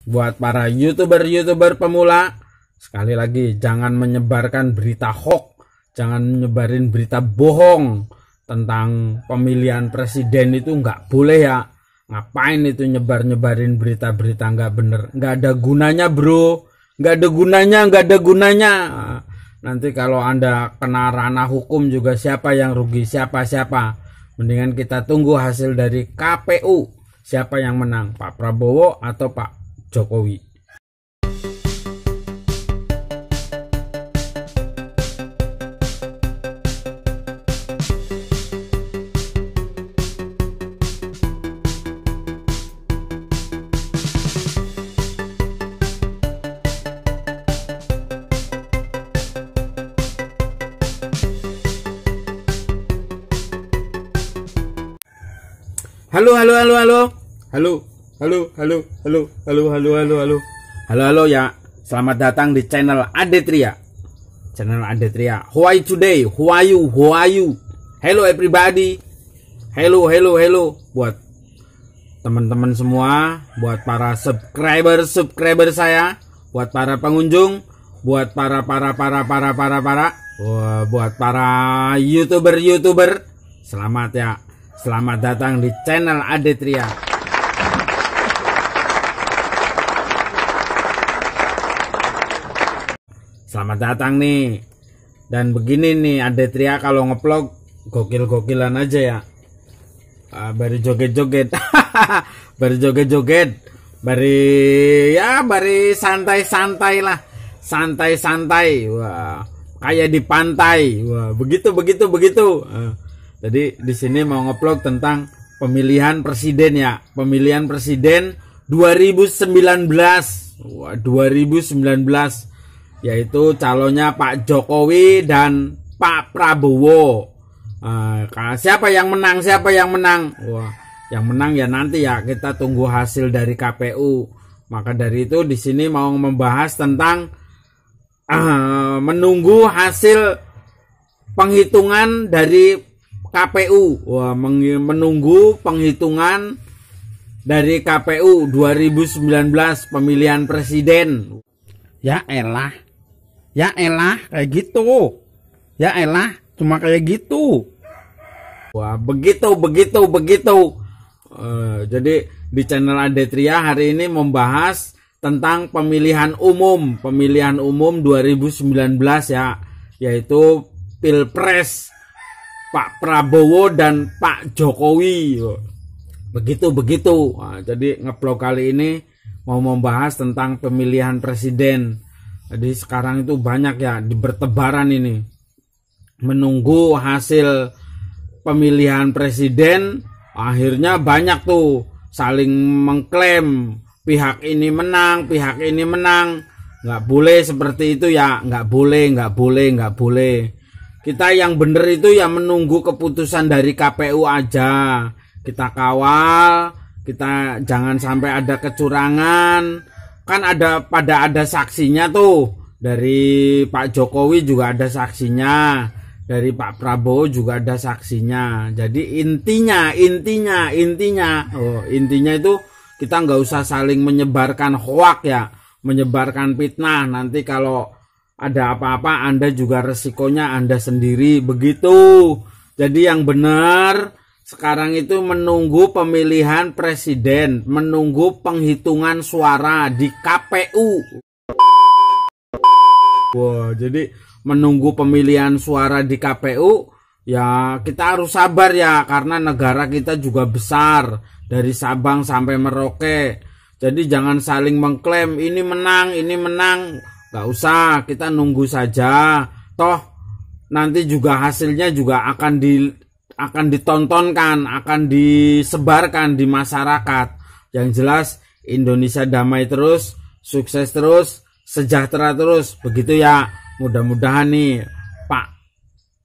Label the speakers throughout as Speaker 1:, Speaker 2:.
Speaker 1: Buat para youtuber-youtuber pemula, sekali lagi jangan menyebarkan berita hoax, jangan menyebarin berita bohong tentang pemilihan presiden itu nggak boleh ya. Ngapain itu nyebar-nyebarin berita-berita nggak bener, nggak ada gunanya bro, nggak ada gunanya, nggak ada gunanya. Nanti kalau anda kena ranah hukum juga siapa yang rugi, siapa siapa. Mendingan kita tunggu hasil dari KPU siapa yang menang, Pak Prabowo atau Pak Jokowi. Halo, halo, halo, halo. Halo. Halo, halo, halo, halo, halo, halo, halo. Halo, halo ya. Selamat datang di channel Adetria. Channel Adetria. How are you today? How are you? How are you? Hello everybody. Hello, hello, hello buat teman-teman semua, buat para subscriber-subscriber saya, buat para pengunjung, buat para para para para para para Wah, buat para YouTuber-YouTuber. Selamat ya. Selamat datang di channel Adetria. Selamat datang nih. Dan begini nih, ada Tria kalau ngevlog gokil-gokilan aja ya. Uh, ah, baru joget-joget. baru joget-joget. Bari ya bari santai-santai lah. Santai-santai. Wah, kayak di pantai. Wah, begitu begitu begitu. Uh, jadi di sini mau ngevlog tentang pemilihan presiden ya. Pemilihan presiden 2019. Wah, 2019 yaitu calonnya Pak Jokowi dan Pak Prabowo. Uh, siapa yang menang? Siapa yang menang? Wah, yang menang ya nanti ya kita tunggu hasil dari KPU. Maka dari itu di sini mau membahas tentang uh, menunggu hasil penghitungan dari KPU. Wah, menunggu penghitungan dari KPU 2019 pemilihan presiden. Ya elah Ya elah kayak gitu. Ya elah cuma kayak gitu. Wah begitu begitu begitu. Uh, jadi di channel Adetria hari ini membahas tentang pemilihan umum pemilihan umum 2019 ya yaitu pilpres Pak Prabowo dan Pak Jokowi begitu begitu nah, jadi ngeblok kali ini mau membahas tentang pemilihan presiden jadi sekarang itu banyak ya di bertebaran ini. Menunggu hasil pemilihan presiden akhirnya banyak tuh saling mengklaim pihak ini menang, pihak ini menang. Nggak boleh seperti itu ya, nggak boleh, nggak boleh, nggak boleh. Kita yang bener itu ya menunggu keputusan dari KPU aja. Kita kawal, kita jangan sampai ada kecurangan, kan ada pada ada saksinya tuh dari Pak Jokowi juga ada saksinya dari Pak Prabowo juga ada saksinya jadi intinya intinya intinya oh, intinya itu kita nggak usah saling menyebarkan hoak ya menyebarkan fitnah nanti kalau ada apa-apa Anda juga resikonya Anda sendiri begitu jadi yang benar sekarang itu menunggu pemilihan presiden, menunggu penghitungan suara di KPU. Wah, jadi menunggu pemilihan suara di KPU ya kita harus sabar ya karena negara kita juga besar dari Sabang sampai Merauke. Jadi jangan saling mengklaim ini menang, ini menang. Gak usah, kita nunggu saja. Toh nanti juga hasilnya juga akan di akan ditontonkan, akan disebarkan di masyarakat. Yang jelas Indonesia damai terus, sukses terus, sejahtera terus. Begitu ya. Mudah-mudahan nih Pak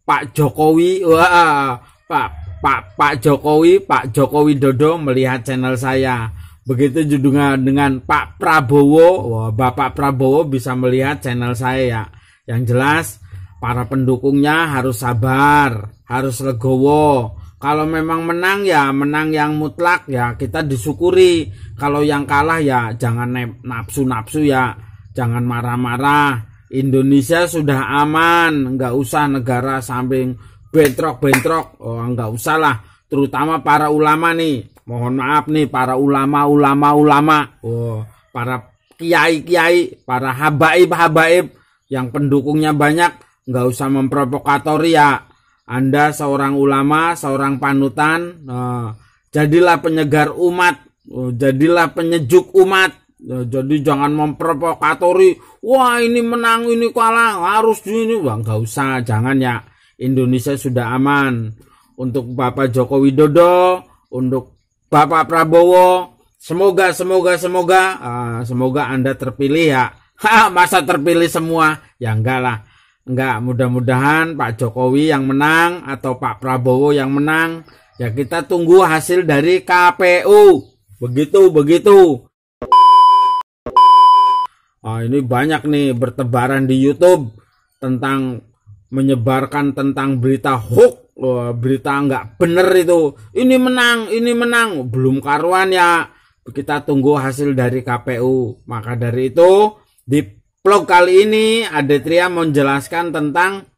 Speaker 1: Pak Jokowi, wah Pak Pak Pak Jokowi, Pak Jokowi Dodo melihat channel saya. Begitu juga dengan Pak Prabowo, wah Bapak Prabowo bisa melihat channel saya ya. Yang jelas para pendukungnya harus sabar, harus legowo. Kalau memang menang ya menang yang mutlak ya kita disyukuri. Kalau yang kalah ya jangan nafsu-nafsu ya, jangan marah-marah. Indonesia sudah aman, nggak usah negara samping bentrok-bentrok, oh, nggak usah lah. Terutama para ulama nih, mohon maaf nih para ulama-ulama-ulama, oh, para kiai-kiai, para habaib-habaib yang pendukungnya banyak nggak usah memprovokatori ya anda seorang ulama seorang panutan eh, jadilah penyegar umat eh, jadilah penyejuk umat eh, jadi jangan memprovokatori wah ini menang ini kalah harus ini wah nggak usah jangan ya Indonesia sudah aman untuk Bapak Joko Widodo untuk Bapak Prabowo semoga semoga semoga uh, semoga anda terpilih ya masa terpilih semua ya enggak lah Enggak, mudah-mudahan Pak Jokowi yang menang atau Pak Prabowo yang menang. Ya kita tunggu hasil dari KPU. Begitu, begitu. Oh, ini banyak nih bertebaran di YouTube tentang menyebarkan tentang berita hoax, oh, berita nggak bener itu. Ini menang, ini menang, belum karuan ya. Kita tunggu hasil dari KPU. Maka dari itu di Vlog kali ini Adetria menjelaskan tentang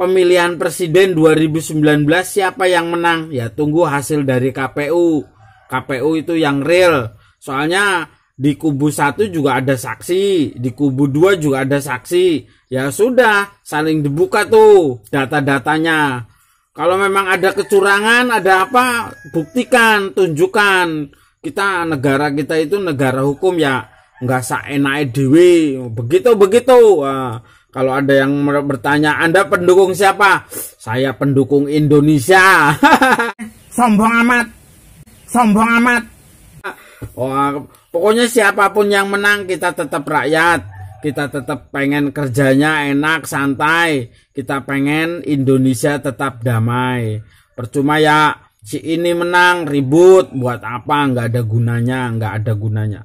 Speaker 1: pemilihan presiden 2019 siapa yang menang. Ya tunggu hasil dari KPU. KPU itu yang real. Soalnya di kubu satu juga ada saksi, di kubu dua juga ada saksi. Ya sudah, saling dibuka tuh data-datanya. Kalau memang ada kecurangan, ada apa, buktikan, tunjukkan. Kita negara kita itu negara hukum ya nggak seenak dewi begitu begitu nah, kalau ada yang bertanya anda pendukung siapa saya pendukung Indonesia sombong amat sombong amat Wah, pokoknya siapapun yang menang kita tetap rakyat kita tetap pengen kerjanya enak santai kita pengen Indonesia tetap damai percuma ya si ini menang ribut buat apa nggak ada gunanya nggak ada gunanya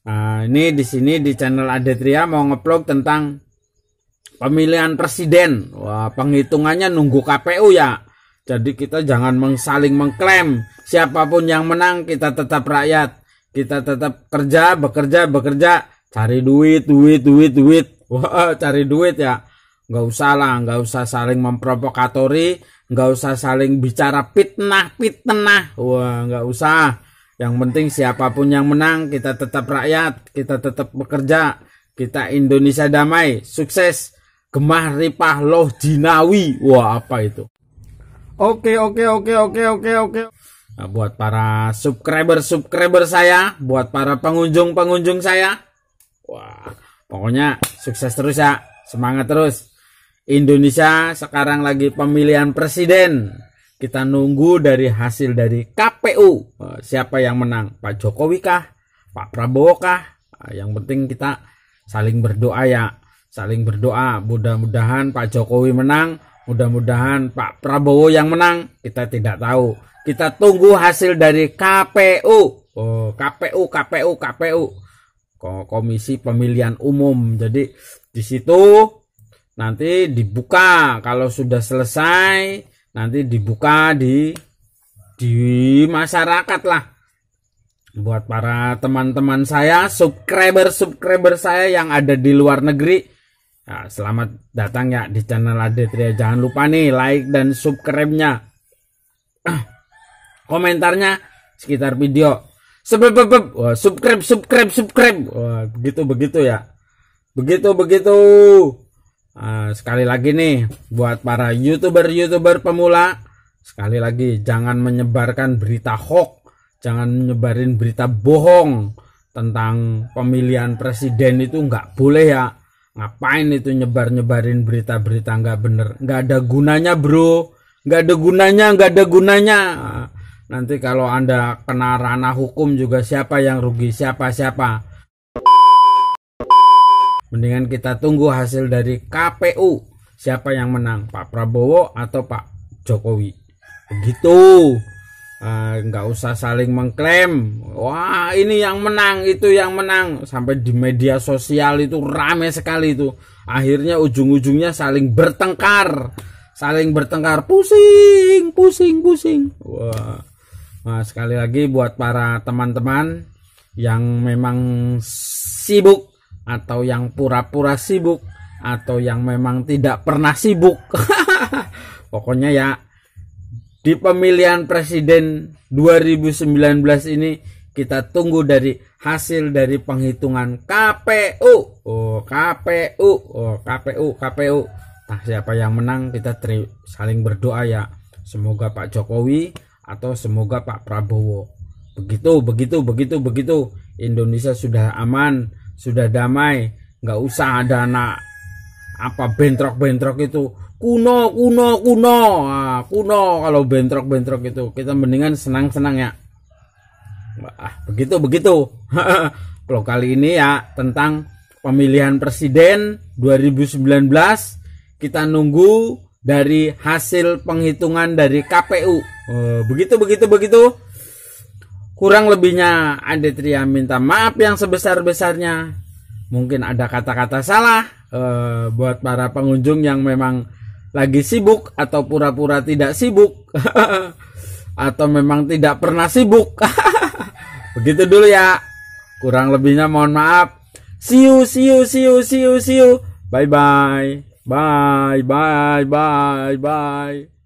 Speaker 1: Nah, ini di sini di channel Adetria mau ngeblog tentang pemilihan presiden. Wah, penghitungannya nunggu KPU ya. Jadi kita jangan saling mengklaim siapapun yang menang kita tetap rakyat. Kita tetap kerja, bekerja, bekerja, cari duit, duit, duit, duit. Wah, cari duit ya. Nggak usah lah, nggak usah saling memprovokatori, nggak usah saling bicara fitnah, fitnah. Wah, nggak usah yang penting siapapun yang menang, kita tetap rakyat, kita tetap bekerja, kita Indonesia damai, sukses, gemah ripah loh jinawi. Wah, apa itu? Oke, oke, oke, oke, oke, oke. Nah, buat para subscriber-subscriber saya, buat para pengunjung-pengunjung saya. Wah, pokoknya sukses terus ya, semangat terus. Indonesia sekarang lagi pemilihan presiden. Kita nunggu dari hasil dari KPU. Eh, siapa yang menang? Pak Jokowi kah? Pak Prabowo kah? Eh, yang penting kita saling berdoa ya. Saling berdoa. Mudah-mudahan Pak Jokowi menang. Mudah-mudahan Pak Prabowo yang menang. Kita tidak tahu. Kita tunggu hasil dari KPU. Oh, KPU, KPU, KPU. Komisi Pemilihan Umum. Jadi di situ nanti dibuka kalau sudah selesai nanti dibuka di di masyarakat lah buat para teman-teman saya subscriber subscriber saya yang ada di luar negeri ya, selamat datang ya di channel Aditya jangan lupa nih like dan subscribe nya komentarnya sekitar video sebebeb subscribe subscribe subscribe begitu begitu ya begitu begitu Eh, sekali lagi nih buat para youtuber-youtuber pemula sekali lagi jangan menyebarkan berita hoax jangan menyebarin berita bohong tentang pemilihan presiden itu nggak boleh ya ngapain itu nyebar-nyebarin berita-berita nggak bener nggak ada gunanya bro nggak ada gunanya nggak ada gunanya nanti kalau anda kena ranah hukum juga siapa yang rugi siapa siapa Mendingan kita tunggu hasil dari KPU siapa yang menang Pak Prabowo atau Pak Jokowi. Begitu. Eh, nggak uh, usah saling mengklaim. Wah ini yang menang itu yang menang sampai di media sosial itu rame sekali itu. Akhirnya ujung-ujungnya saling bertengkar, saling bertengkar pusing, pusing, pusing. Wah. Nah, sekali lagi buat para teman-teman yang memang sibuk atau yang pura-pura sibuk atau yang memang tidak pernah sibuk. Pokoknya ya di pemilihan presiden 2019 ini kita tunggu dari hasil dari penghitungan KPU. Oh, KPU. Oh, KPU, KPU. Nah, siapa yang menang kita saling berdoa ya. Semoga Pak Jokowi atau semoga Pak Prabowo. Begitu, begitu, begitu, begitu. Indonesia sudah aman sudah damai nggak usah ada anak apa bentrok-bentrok itu kuno kuno kuno nah, kuno kalau bentrok-bentrok itu kita mendingan senang-senang ya bah, begitu begitu kalau kali ini ya tentang pemilihan presiden 2019 kita nunggu dari hasil penghitungan dari KPU eh, begitu begitu begitu Kurang lebihnya Adetria minta maaf yang sebesar-besarnya. Mungkin ada kata-kata salah eh, buat para pengunjung yang memang lagi sibuk atau pura-pura tidak sibuk atau memang tidak pernah sibuk. Begitu dulu ya. Kurang lebihnya mohon maaf. See you, see you, see you, see you, see you. Bye bye. Bye bye bye bye.